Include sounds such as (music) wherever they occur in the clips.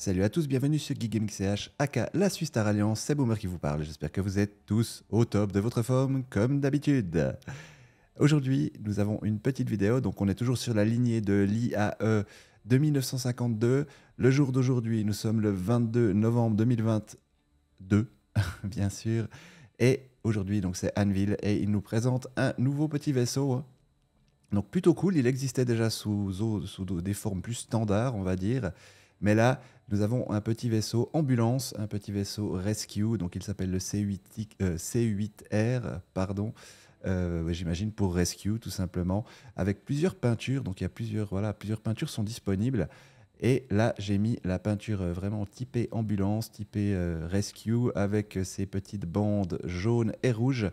Salut à tous, bienvenue sur GeekGamingCH, aka la Suisse Star Alliance, c'est Boomer qui vous parle, j'espère que vous êtes tous au top de votre forme, comme d'habitude. Aujourd'hui, nous avons une petite vidéo, donc on est toujours sur la lignée de l'IAE de 1952. Le jour d'aujourd'hui, nous sommes le 22 novembre 2022, (laughs) bien sûr, et aujourd'hui, donc c'est Anvil, et il nous présente un nouveau petit vaisseau, hein. donc plutôt cool, il existait déjà sous, sous des formes plus standards, on va dire, mais là, nous avons un petit vaisseau ambulance, un petit vaisseau rescue, donc il s'appelle le C8, euh, r pardon. Euh, j'imagine pour rescue tout simplement, avec plusieurs peintures. Donc il y a plusieurs, voilà, plusieurs peintures sont disponibles. Et là, j'ai mis la peinture euh, vraiment typée ambulance, typée rescue, avec ces petites bandes jaunes et rouges.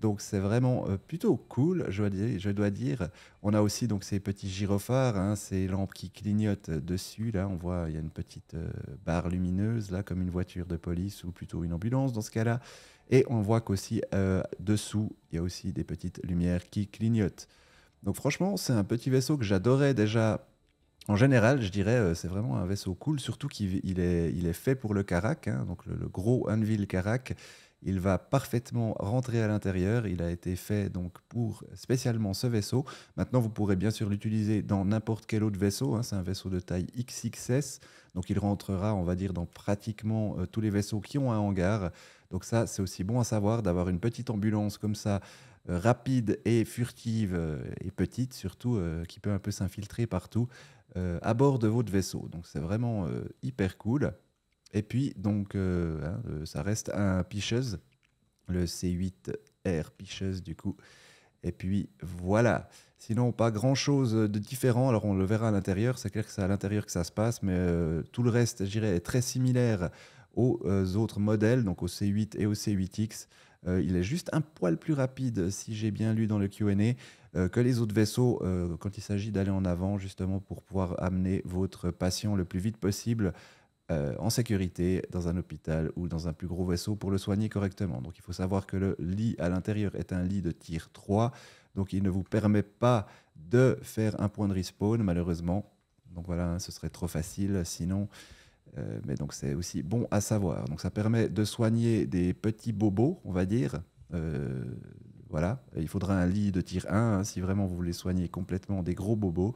Donc c'est vraiment euh, plutôt cool, je dois, dire, je dois dire. On a aussi donc ces petits gyrophares, hein, ces lampes qui clignotent dessus. Là, on voit, il y a une petite euh, barre lumineuse, là, comme une voiture de police ou plutôt une ambulance dans ce cas-là. Et on voit qu'aussi euh, dessous, il y a aussi des petites lumières qui clignotent. Donc franchement, c'est un petit vaisseau que j'adorais déjà. En général, je dirais, c'est vraiment un vaisseau cool, surtout qu'il est, il est fait pour le Carac, hein, donc le, gros Anvil Carac. Il va parfaitement rentrer à l'intérieur. Il a été fait donc pour spécialement ce vaisseau. Maintenant, vous pourrez bien sûr l'utiliser dans n'importe quel autre vaisseau. Hein. C'est un vaisseau de taille XXS. Donc, il rentrera, on va dire, dans pratiquement euh, tous les vaisseaux qui ont un hangar. Donc, ça, c'est aussi bon à savoir d'avoir une petite ambulance comme ça euh, rapide et furtive euh, et petite surtout qui peut un peu s'infiltrer partout à bord de votre vaisseau. Donc c'est vraiment hyper cool. Et puis, donc, euh, hein, euh, ça reste un picheuse, le C8R picheuse, du coup. Et puis, voilà. Sinon, pas grand-chose de différent. Alors, on le verra à l'intérieur. C'est clair que c'est à l'intérieur que ça se passe, mais euh, tout le reste, je dirais, est très similaire aux autres modèles, donc au C8 et au C8X. il est juste un poil plus rapide, si j'ai bien lu dans le QA, que les autres vaisseaux quand il s'agit d'aller en avant, justement pour pouvoir amener votre patient le plus vite possible euh, en sécurité dans un hôpital ou dans un plus gros vaisseau pour le soigner correctement. Donc il faut savoir que le lit à l'intérieur est un lit de tir 3, donc il ne vous permet pas de faire un point de respawn malheureusement. Donc voilà, hein, ce serait trop facile sinon. Euh, mais donc c'est aussi bon à savoir. Donc ça permet de soigner des petits bobos, on va dire, euh, voilà, il faudra un lit de tir 1 hein, si vraiment vous voulez soigner complètement des gros bobos.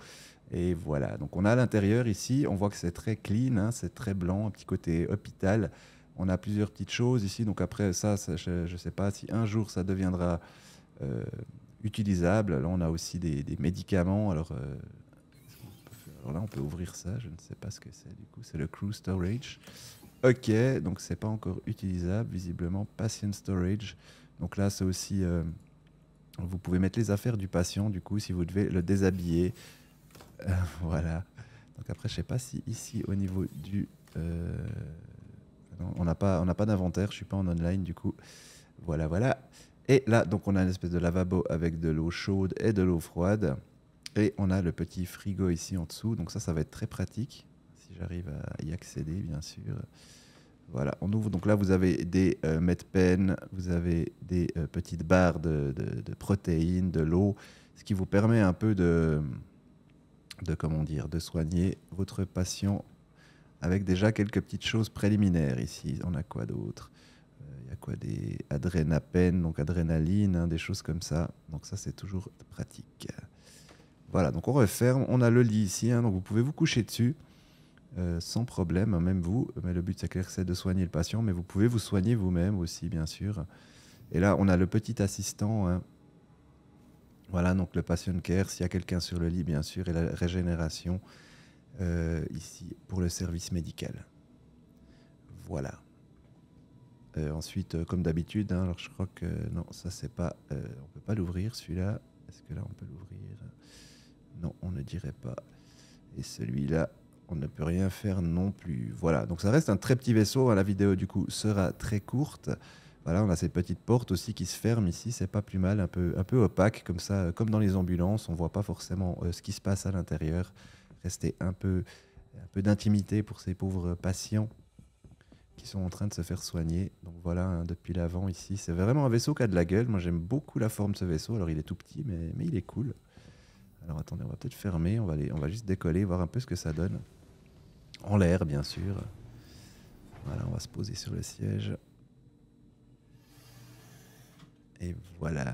Et voilà, donc on a l'intérieur ici, on voit que c'est très clean, hein, c'est très blanc, un petit côté hôpital. On a plusieurs petites choses ici, donc après ça, je ne sais pas si un jour ça deviendra euh, utilisable. Là, on a aussi des, médicaments. Alors, euh, alors là, on peut ouvrir ça, je ne sais pas ce que c'est du coup, c'est le Crew Storage. Ok, donc c'est pas encore utilisable, visiblement. Patient storage. Donc là, c'est aussi. Euh, vous pouvez mettre les affaires du patient, du coup, si vous devez le déshabiller. Euh, (laughs) voilà. Donc après, je sais pas si ici, au niveau du. Euh, non, on n'a pas, on pas d'inventaire, je suis pas en online, du coup. Voilà, voilà. Et là, donc on a une espèce de lavabo avec de l'eau chaude et de l'eau froide. Et on a le petit frigo ici en dessous. Donc ça, ça va être très pratique j'arrive à y accéder, bien sûr. Voilà, on ouvre. Donc là, vous avez des euh, vous avez des euh, petites barres de, protéines, de l'eau, ce qui vous permet un peu de, de, comment dire, de soigner votre patient avec déjà quelques petites choses préliminaires. Ici, on a quoi d'autre euh, Il y a quoi Des adrénapènes, donc adrénaline, hein, des choses comme ça. Donc ça, c'est toujours pratique. Voilà, donc on referme. On a le lit ici, hein, donc vous pouvez vous coucher dessus. Euh, sans problème, même vous. Mais le but, c'est clair, c'est de soigner le patient, mais vous pouvez vous soigner vous-même aussi, bien sûr. Et là, on a le petit assistant. Hein. Voilà, donc le patient care, s'il y a quelqu'un sur le lit, bien sûr, et la régénération euh, ici pour le service médical. Voilà. Euh, ensuite, comme d'habitude, hein, alors je crois que non, ça c'est pas, on peut pas l'ouvrir celui-là. Est-ce que là on peut l'ouvrir Non, on ne dirait pas. Et celui-là, on ne peut rien faire non plus. Voilà, donc ça reste un très petit vaisseau. Hein. La vidéo, du coup, sera très courte. Voilà, on a ces petites portes aussi qui se ferment ici, c'est pas plus mal, un peu, un peu opaque, comme ça, euh, comme dans les ambulances, on ne voit pas forcément euh, ce qui se passe à l'intérieur. Rester un peu, un peu d'intimité pour ces pauvres patients qui sont en train de se faire soigner. Donc voilà, hein, depuis l'avant ici, c'est vraiment un vaisseau qui a de la gueule. Moi j'aime beaucoup la forme de ce vaisseau, alors il est tout petit, mais, il est cool. Alors attendez, on va peut-être fermer, on va, aller, on va juste décoller, voir un peu ce que ça donne. En l'air, bien sûr. Voilà, on va se poser sur le siège. Et voilà.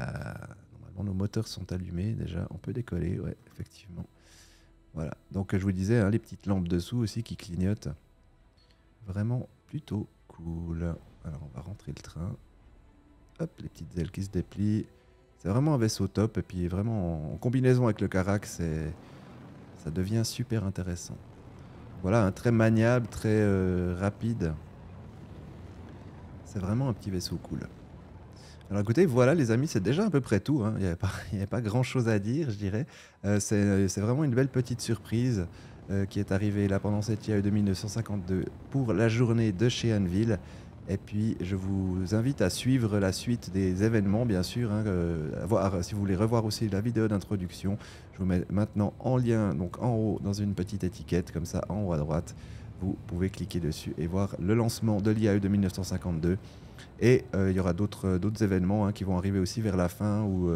Normalement, nos moteurs sont allumés déjà. On peut décoller, ouais, effectivement. Voilà. Donc, je vous disais, hein, les petites lampes dessous aussi qui clignotent. Vraiment plutôt cool. Alors, on va rentrer le train. Hop, les petites ailes qui se déplient. C'est vraiment un vaisseau top. Et puis, vraiment, en combinaison avec le Carac, ça devient super intéressant voilà, un très maniable, très euh, rapide. C'est vraiment un petit vaisseau cool. Alors écoutez, voilà les amis, c'est déjà à peu près tout. Hein. Il n'y avait, pas (laughs) grand chose à dire, je dirais. Euh, euh, c'est vraiment une belle petite surprise qui est arrivée là pendant cette IAE de 1952 pour la journée de chez Anneville. Et puis, je vous invite à suivre la suite des événements, bien sûr. Hein, euh, si vous voulez revoir aussi la vidéo d'introduction, je vous mets maintenant en lien, donc en haut, dans une petite étiquette, comme ça, en haut à droite. Vous pouvez cliquer dessus et voir le lancement de l'IAE de 1952. Et euh, il y aura d'autres euh, événements hein, qui vont arriver aussi vers la fin, où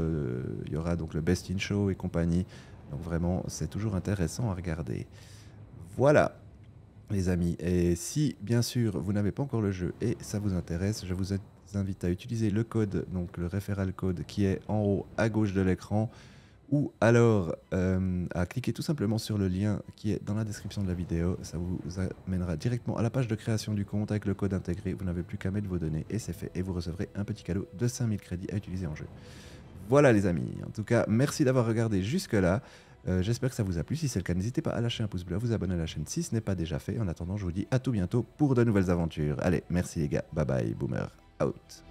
il y aura donc le Best in Show et compagnie. Donc vraiment, c'est toujours intéressant à regarder. Voilà les amis. Et si, bien sûr, vous n'avez pas encore le jeu et ça vous intéresse, je vous invite à utiliser le code, donc le référal code qui est en haut à gauche de l'écran, ou alors euh, à cliquer tout simplement sur le lien qui est dans la description de la vidéo. Ça vous amènera directement à la page de création du compte avec le code intégré. Vous n'avez plus qu'à mettre vos données et c'est fait. Et vous recevrez un petit cadeau de 5000 crédits à utiliser en jeu. Voilà les amis, en tout cas merci d'avoir regardé jusque-là. Euh, j'espère que ça vous a plu. Si c'est le cas, n'hésitez pas à lâcher un pouce bleu, à vous abonner à la chaîne si ce n'est pas déjà fait. En attendant, je vous dis à tout bientôt pour de nouvelles aventures. Allez, merci les gars. Bye bye, boomer. Out.